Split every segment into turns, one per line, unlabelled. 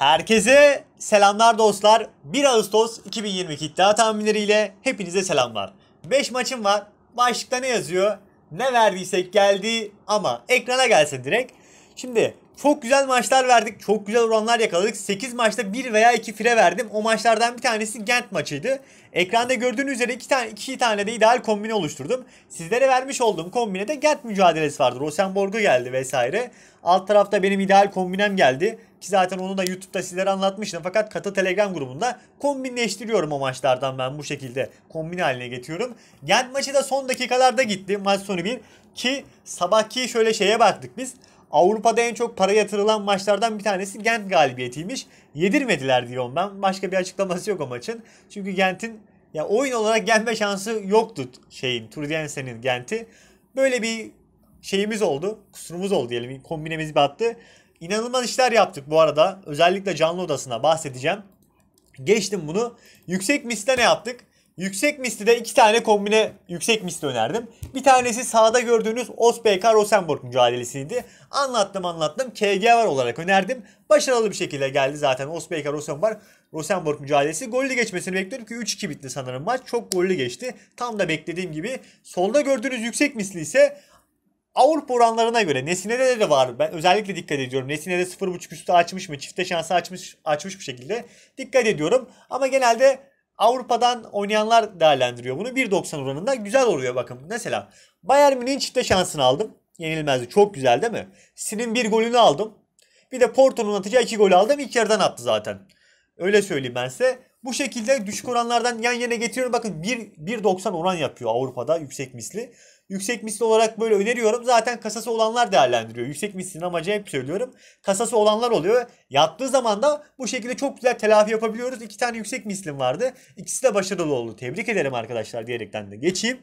Herkese selamlar dostlar. 1 Ağustos 2022 iddia tahminleriyle hepinize selamlar. 5 maçım var. Başlıkta ne yazıyor? Ne verdiysek geldi ama ekrana gelsin direkt. Şimdi çok güzel maçlar verdik. Çok güzel oranlar yakaladık. 8 maçta 1 veya 2 fire verdim. O maçlardan bir tanesi Gent maçıydı. Ekranda gördüğünüz üzere 2 tane, 2 tane de ideal kombine oluşturdum. Sizlere vermiş olduğum kombinede Gent mücadelesi vardı. Rosenborg'u geldi vesaire. Alt tarafta benim ideal kombinem geldi. Ki zaten onu da YouTube'da sizlere anlatmıştım. Fakat Kata Telegram grubunda kombinleştiriyorum o maçlardan ben bu şekilde kombin haline getiriyorum. Gent maçı da son dakikalarda gitti. Maç sonu bir. Ki sabahki şöyle şeye baktık biz. Avrupa'da en çok para yatırılan maçlardan bir tanesi Gent galibiyetiymiş. Yedirmediler diye Ben Başka bir açıklaması yok o maçın. Çünkü Gent'in ya oyun olarak gelme şansı yoktu şeyin Turdiensen'in Gent'i. Böyle bir şeyimiz oldu. Kusurumuz oldu diyelim. Kombinemiz battı. İnanılmaz işler yaptık bu arada. Özellikle canlı odasına bahsedeceğim. Geçtim bunu. Yüksek misle ne yaptık? Yüksek mislide iki tane kombine yüksek misli önerdim. Bir tanesi sağda gördüğünüz Osbk Rosenborg mücadelesiydi. Anlattım anlattım. KG var olarak önerdim. Başarılı bir şekilde geldi zaten Osbk Rosenborg. Rosenborg mücadelesi. Gollü geçmesini bekliyorum ki 3-2 bitti sanırım maç. Çok gollü geçti. Tam da beklediğim gibi. Solda gördüğünüz yüksek misli ise Avrupa oranlarına göre Nesine'de de var. Ben özellikle dikkat ediyorum. Nesine'de 0.5 üstü açmış mı? Çifte şansı açmış açmış bir şekilde. Dikkat ediyorum. Ama genelde Avrupa'dan oynayanlar değerlendiriyor bunu. 1.90 oranında güzel oluyor bakın. Mesela Bayern Münih'in çifte şansını aldım. Yenilmezdi. Çok güzel değil mi? Sin'in bir golünü aldım. Bir de Porto'nun atacağı iki golü aldım. İlk yerden attı zaten. Öyle söyleyeyim ben size. Bu şekilde düşük oranlardan yan yana getiriyorum. Bakın 1.90 oran yapıyor Avrupa'da yüksek misli. Yüksek misli olarak böyle öneriyorum. Zaten kasası olanlar değerlendiriyor. Yüksek mislinin amacı hep söylüyorum. Kasası olanlar oluyor. Yattığı zaman da bu şekilde çok güzel telafi yapabiliyoruz. İki tane yüksek mislim vardı. İkisi de başarılı oldu. Tebrik ederim arkadaşlar diyerekten de geçeyim.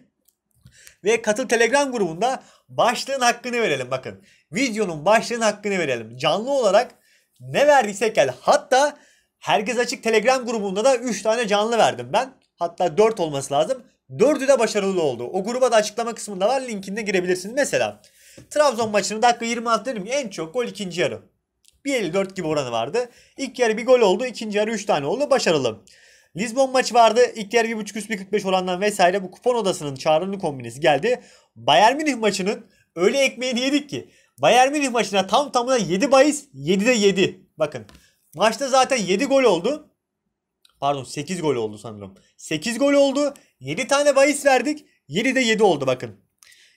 Ve katıl telegram grubunda başlığın hakkını verelim bakın. Videonun başlığın hakkını verelim. Canlı olarak ne verdiysek yani hatta Herkes Açık Telegram grubunda da 3 tane canlı verdim ben. Hatta 4 olması lazım. Dördü de başarılı oldu. O gruba da açıklama kısmında var. Linkinde girebilirsiniz. Mesela Trabzon maçının dakika 26 dedim ki en çok gol ikinci yarı. 1.54 gibi oranı vardı. İlk yarı bir gol oldu. ikinci yarı 3 tane oldu. Başarılı. Lisbon maçı vardı. İlk yarı 1.5 üst 1.45 orandan vesaire bu kupon odasının çağrının kombinesi geldi. Bayern Münih maçının öyle ekmeğini yedik ki. Bayern Münih maçına tam tamına 7 bahis 7'de 7. Bakın maçta zaten 7 gol oldu. Pardon 8 gol oldu sanırım. 8 gol oldu. 7 tane bahis verdik. 7 de 7 oldu bakın.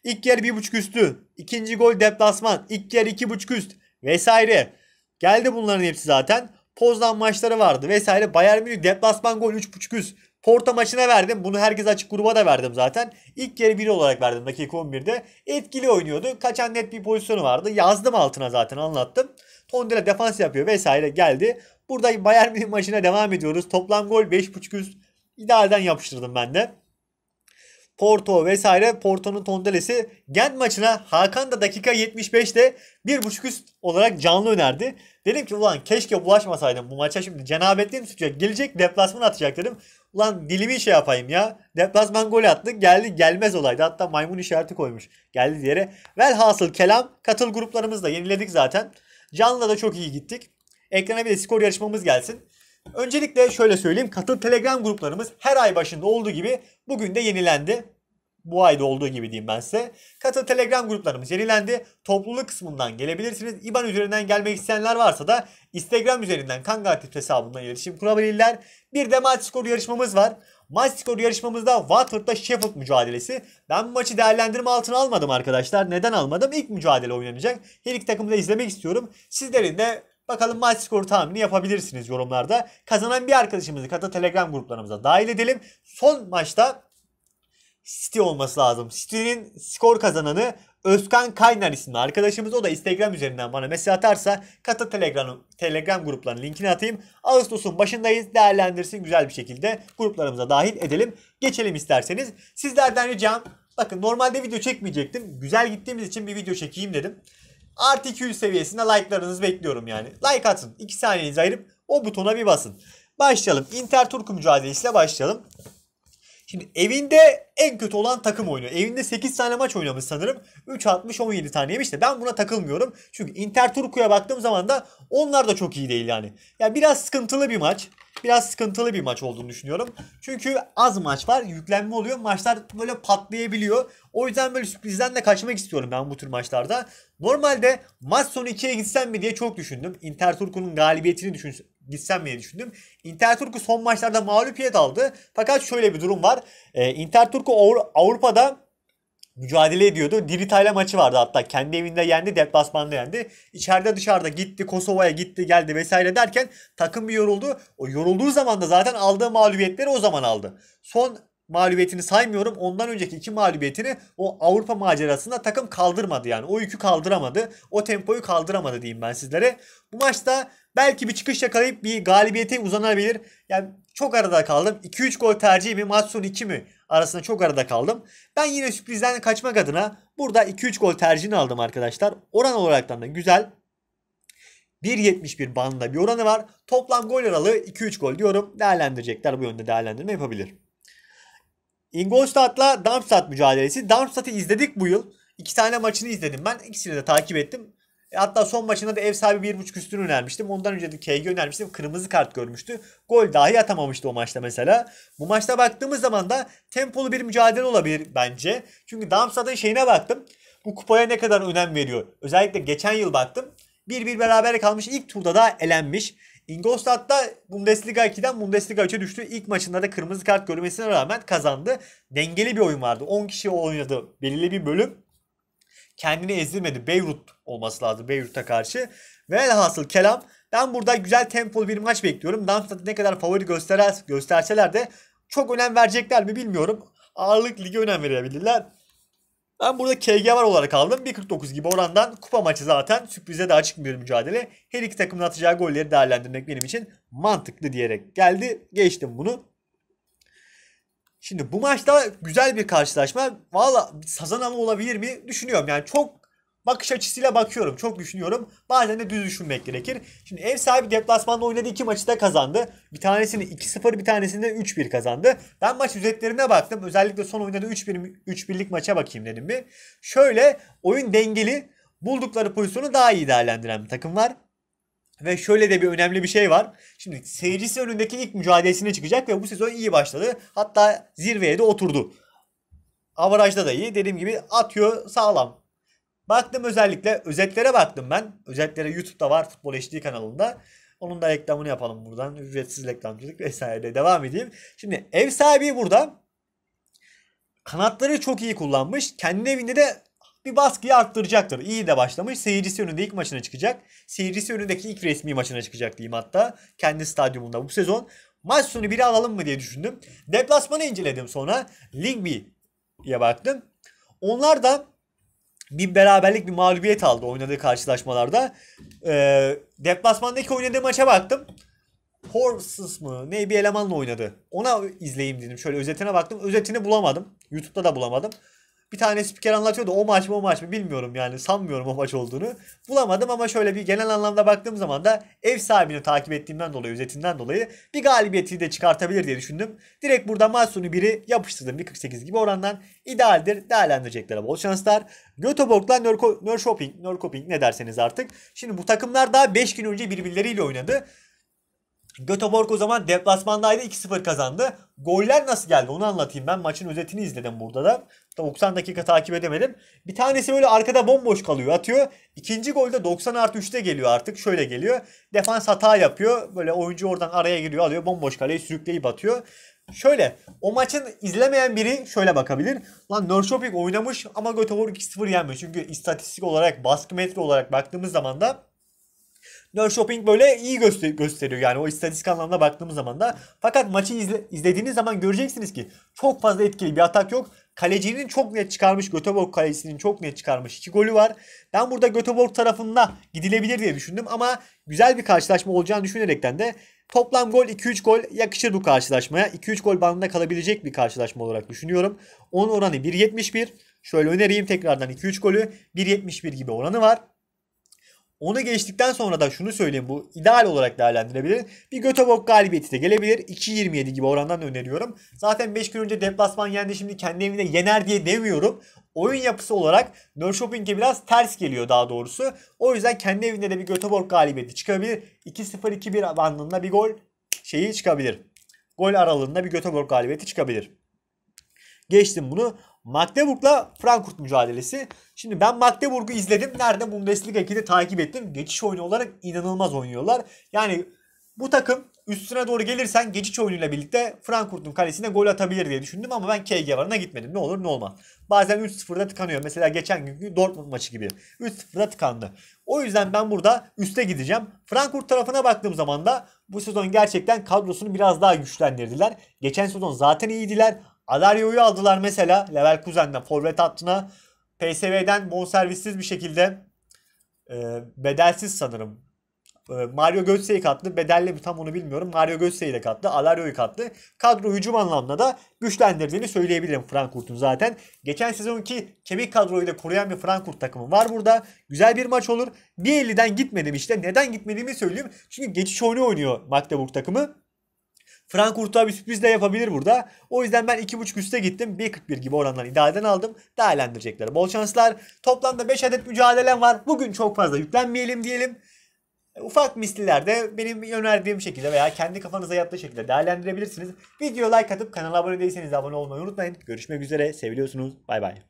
İlk yer 1.5 üstü. ikinci gol deplasman. İlk yer 2.5 üst. Vesaire. Geldi bunların hepsi zaten. Poznan maçları vardı vesaire. Bayern Münih deplasman gol 3.5 üst. porta maçına verdim. Bunu herkes açık gruba da verdim zaten. İlk yeri 1 olarak verdim dakika 11'de. Etkili oynuyordu. Kaçan net bir pozisyonu vardı. Yazdım altına zaten anlattım. Tondela defans yapıyor vesaire geldi. Burada Bayern Münih maçına devam ediyoruz. Toplam gol 5.5 üst idareden yapıştırdım ben de. Porto vesaire Porto'nun tondelesi Gent maçına Hakan da dakika 75'te 1.5 üst olarak canlı önerdi. Dedim ki ulan keşke bulaşmasaydım bu maça şimdi cenabetliğim tutacak gelecek deplasman atacak dedim. Ulan dilimi şey yapayım ya deplasman gol attı geldi gelmez olaydı hatta maymun işareti koymuş geldi diye. Velhasıl kelam katıl gruplarımızda yeniledik zaten. Can'la da çok iyi gittik. Ekrana bir de skor yarışmamız gelsin. Öncelikle şöyle söyleyeyim. Katıl Telegram gruplarımız her ay başında olduğu gibi bugün de yenilendi. Bu ayda olduğu gibi diyeyim ben size. Katıl Telegram gruplarımız yenilendi. Topluluk kısmından gelebilirsiniz. İban üzerinden gelmek isteyenler varsa da Instagram üzerinden Kangal Tips hesabından iletişim kurabilirler. Bir de maç skoru yarışmamız var. Maç skoru yarışmamızda Watford'da Sheffield mücadelesi. Ben bu maçı değerlendirme altına almadım arkadaşlar. Neden almadım? İlk mücadele oynanacak. Her iki takımı da izlemek istiyorum. Sizlerin de Bakalım maç skoru tahmini yapabilirsiniz yorumlarda. Kazanan bir arkadaşımızı kata Telegram gruplarımıza dahil edelim. Son maçta City olması lazım. City'nin skor kazananı Özkan Kaynar isimli arkadaşımız. O da Instagram üzerinden bana mesaj atarsa katı Telegram, Telegram gruplarının linkini atayım. Ağustos'un başındayız. Değerlendirsin güzel bir şekilde gruplarımıza dahil edelim. Geçelim isterseniz. Sizlerden ricam bakın normalde video çekmeyecektim. Güzel gittiğimiz için bir video çekeyim dedim. Artı 200 seviyesinde like'larınızı bekliyorum yani. Like atın. 2 saniyenizi ayırıp o butona bir basın. Başlayalım. Interturk mücadelesiyle başlayalım. Şimdi evinde en kötü olan takım oynuyor. Evinde 8 tane maç oynamış sanırım. 3 60 17 tane yemiş de ben buna takılmıyorum. Çünkü Inter Turku'ya baktığım zaman da onlar da çok iyi değil yani. Ya yani biraz sıkıntılı bir maç. Biraz sıkıntılı bir maç olduğunu düşünüyorum. Çünkü az maç var. Yüklenme oluyor. Maçlar böyle patlayabiliyor. O yüzden böyle sürprizden de kaçmak istiyorum ben bu tür maçlarda. Normalde maç sonu 2'ye gitsem mi diye çok düşündüm. Inter Turku'nun galibiyetini düşün, gitsem mi diye düşündüm. Inter Turku son maçlarda mağlubiyet aldı. Fakat şöyle bir durum var. Ee, Inter Turku Avrupa'da mücadele ediyordu. Diri Diritayla maçı vardı hatta. Kendi evinde yendi, deplasmanda yendi. İçeride dışarıda gitti, Kosova'ya gitti, geldi vesaire derken takım bir yoruldu. O yorulduğu zaman da zaten aldığı mağlubiyetleri o zaman aldı. Son mağlubiyetini saymıyorum. Ondan önceki iki mağlubiyetini o Avrupa macerasında takım kaldırmadı yani. O yükü kaldıramadı. O tempoyu kaldıramadı diyeyim ben sizlere. Bu maçta belki bir çıkış yakalayıp bir galibiyete uzanabilir. Yani çok arada kaldım. 2-3 gol tercihi mi maç sonu 2 mi arasında çok arada kaldım. Ben yine sürprizden kaçmak adına burada 2-3 gol tercihini aldım arkadaşlar. Oran olarak da güzel. 1.71 bandında bir oranı var. Toplam gol aralığı 2-3 gol diyorum. Değerlendirecekler bu yönde değerlendirme yapabilir. Ingolstadt'la Darmstadt mücadelesi. Darmstadt'ı izledik bu yıl. İki tane maçını izledim ben. İkisini de takip ettim. E hatta son maçında da ev sahibi 1.5 üstünü önermiştim. Ondan önce de KG önermiştim. Kırmızı kart görmüştü. Gol dahi atamamıştı o maçta mesela. Bu maçta baktığımız zaman da tempolu bir mücadele olabilir bence. Çünkü Darmstadt'ın şeyine baktım. Bu kupaya ne kadar önem veriyor. Özellikle geçen yıl baktım. 1-1 beraber kalmış. ilk turda da elenmiş. Ingolstadt'ta Bundesliga 2'den Bundesliga 3'e düştü. İlk maçında da kırmızı kart görmesine rağmen kazandı. Dengeli bir oyun vardı. 10 kişi oynadı belirli bir bölüm. Kendini ezdirmedi. Beyrut olması lazım Beyrut'a karşı. Velhasıl kelam ben burada güzel tempolu bir maç bekliyorum. Darmstadt'ı ne kadar favori gösterer, gösterseler de çok önem verecekler mi bilmiyorum. Ağırlık ligi önem verebilirler. Ben burada KG var olarak aldım. 1.49 gibi orandan kupa maçı zaten sürprize daha çıkmıyor mücadele. Her iki takımın atacağı golleri değerlendirmek benim için mantıklı diyerek geldi. Geçtim bunu. Şimdi bu maçta güzel bir karşılaşma. Valla Sazanalı olabilir mi düşünüyorum. Yani çok bakış açısıyla bakıyorum. Çok düşünüyorum. Bazen de düz düşünmek gerekir. Şimdi ev sahibi deplasmanda oynadığı iki maçı da kazandı. Bir tanesini 2-0 bir tanesini de 3-1 kazandı. Ben maç özetlerine baktım. Özellikle son oynadığı 3-1, 3-1'lik maça bakayım dedim bir. Şöyle oyun dengeli buldukları pozisyonu daha iyi değerlendiren bir takım var. Ve şöyle de bir önemli bir şey var. Şimdi seyircisi önündeki ilk mücadelesine çıkacak ve bu sezon iyi başladı. Hatta zirveye de oturdu. Avarajda da iyi. Dediğim gibi atıyor sağlam. Baktım özellikle özetlere baktım ben. Özetlere YouTube'da var Futbol HD kanalında. Onun da reklamını yapalım buradan. Ücretsiz reklamcılık vesaire devam edeyim. Şimdi ev sahibi burada kanatları çok iyi kullanmış. Kendi evinde de bir baskıyı arttıracaktır. İyi de başlamış. Seyircisi önünde ilk maçına çıkacak. Seyircisi önündeki ilk resmi maçına çıkacak diyeyim hatta. Kendi stadyumunda bu sezon. Maç sonu biri alalım mı diye düşündüm. Deplasmanı inceledim sonra. Ligby'ye baktım. Onlar da bir beraberlik bir mağlubiyet aldı oynadığı karşılaşmalarda. Ee, deplasmandaki oynadığı maça baktım. Horses mı? Ne bir elemanla oynadı. Ona izleyeyim dedim. Şöyle özetine baktım. Özetini bulamadım. YouTube'da da bulamadım bir tane spiker anlatıyordu o maç mı o maç mı bilmiyorum yani sanmıyorum o maç olduğunu. Bulamadım ama şöyle bir genel anlamda baktığım zaman da ev sahibini takip ettiğimden dolayı özetinden dolayı bir galibiyeti de çıkartabilir diye düşündüm. Direkt burada maç biri 1'i yapıştırdım 1.48 gibi orandan idealdir değerlendirecekler bol şanslar. Göteborg'la Nörkoping, Nörkoping ne derseniz artık. Şimdi bu takımlar daha 5 gün önce birbirleriyle oynadı. Göteborg o zaman deplasmandaydı 2-0 kazandı. Goller nasıl geldi onu anlatayım ben. Maçın özetini izledim burada da. 90 dakika takip edemedim. Bir tanesi böyle arkada bomboş kalıyor atıyor. İkinci golde 90 artı 3'te geliyor artık. Şöyle geliyor. Defans hata yapıyor. Böyle oyuncu oradan araya giriyor alıyor. Bomboş kaleyi sürükleyip atıyor. Şöyle o maçın izlemeyen biri şöyle bakabilir. Lan Nörşopik oynamış ama Göteborg 2-0 yenmiyor. Çünkü istatistik olarak baskı metre olarak baktığımız zaman da Shopping böyle iyi göster gösteriyor yani o istatistik anlamda baktığımız zaman da. Fakat maçı izle izlediğiniz zaman göreceksiniz ki çok fazla etkili bir atak yok. Kalecinin çok net çıkarmış. Göteborg kalesinin çok net çıkarmış. iki golü var. Ben burada Göteborg tarafında gidilebilir diye düşündüm ama güzel bir karşılaşma olacağını düşünerekten de toplam gol 2-3 gol yakışır bu karşılaşmaya. 2-3 gol bandında kalabilecek bir karşılaşma olarak düşünüyorum. Onun oranı 1.71. Şöyle önereyim tekrardan 2-3 golü 1.71 gibi oranı var. Onu geçtikten sonra da şunu söyleyeyim bu ideal olarak değerlendirebilir. Bir Göteborg galibiyeti de gelebilir. 2.27 gibi orandan öneriyorum. Zaten 5 gün önce deplasman yendi şimdi kendi evinde yener diye demiyorum. Oyun yapısı olarak Nörşoping'e biraz ters geliyor daha doğrusu. O yüzden kendi evinde de bir Göteborg galibiyeti çıkabilir. 2-0-2-1 bandında bir gol şeyi çıkabilir. Gol aralığında bir Göteborg galibiyeti çıkabilir. Geçtim bunu. Magdeburg'la Frankfurt mücadelesi. Şimdi ben Magdeburg'u izledim. Nerede? Bundesliga 2'de takip ettim. Geçiş oyunu olarak inanılmaz oynuyorlar. Yani bu takım üstüne doğru gelirsen geçiş oyunuyla birlikte Frankfurt'un kalesine gol atabilir diye düşündüm ama ben KG varına gitmedim. Ne olur ne olmaz. Bazen 3-0'da tıkanıyor. Mesela geçen günkü Dortmund maçı gibi. 3-0'da tıkandı. O yüzden ben burada üste gideceğim. Frankfurt tarafına baktığım zaman da bu sezon gerçekten kadrosunu biraz daha güçlendirdiler. Geçen sezon zaten iyiydiler Alario'yu aldılar mesela Leverkusen'den forvet hattına. PSV'den bonservissiz bir şekilde e, bedelsiz sanırım. E, Mario Götze'yi kattı. Bedelli mi tam onu bilmiyorum. Mario Götze'yi de kattı. Alario'yu kattı. Kadro hücum anlamda da güçlendirdiğini söyleyebilirim Frankfurt'un zaten. Geçen sezonki kemik kadroyu da koruyan bir Frankfurt takımı var burada. Güzel bir maç olur. 150'den gitmedim işte. Neden gitmediğimi söyleyeyim. Çünkü geçiş oyunu oynuyor Magdeburg takımı. Frankfurt'a bir sürpriz de yapabilir burada. O yüzden ben 2.5 üste gittim. 1.41 gibi oranlar idareden aldım. Değerlendirecekler. Bol şanslar. Toplamda 5 adet mücadelem var. Bugün çok fazla yüklenmeyelim diyelim. Ufak mislilerde benim önerdiğim şekilde veya kendi kafanıza yattığı şekilde değerlendirebilirsiniz. Video like atıp kanala abone değilseniz abone olmayı unutmayın. Görüşmek üzere. Seviliyorsunuz. Bay bay.